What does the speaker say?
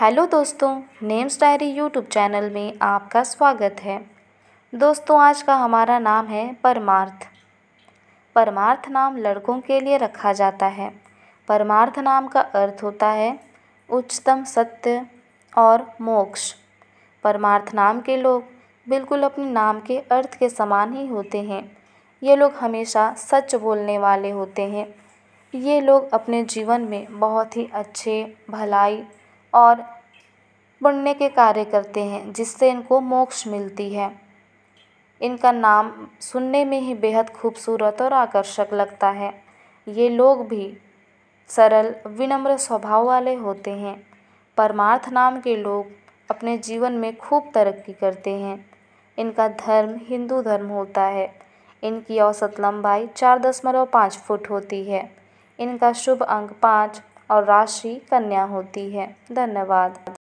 hello दोस्तों names diary YouTube channel में आपका स्वागत है दोस्तों आज का हमारा नाम है परमार्थ परमार्थ नाम लड़कों के लिए रखा जाता है परमार्थ नाम का अर्थ होता है उच्चतम सत्य और मोक्ष परमार्थ नाम के लोग बिल्कुल अपने नाम के अर्थ के समान ही होते हैं ये लोग हमेशा सच बोलने वाले होते हैं ये लोग अपने जीवन में बहुत ही अच्छे भलाई और पुण्य के कार्य करते हैं जिससे इनको मोक्ष मिलती है इनका नाम सुनने में ही बेहद खूबसूरत और आकर्षक लगता है ये लोग भी सरल विनम्र स्वभाव वाले होते हैं परमार्थ नाम के लोग अपने जीवन में खूब तरक्की करते हैं इनका धर्म हिंदू धर्म होता है इनकी औसत लंबाई चार दशमलव पाँच फुट होती है इनका शुभ अंक पाँच और राशि कन्या होती है धन्यवाद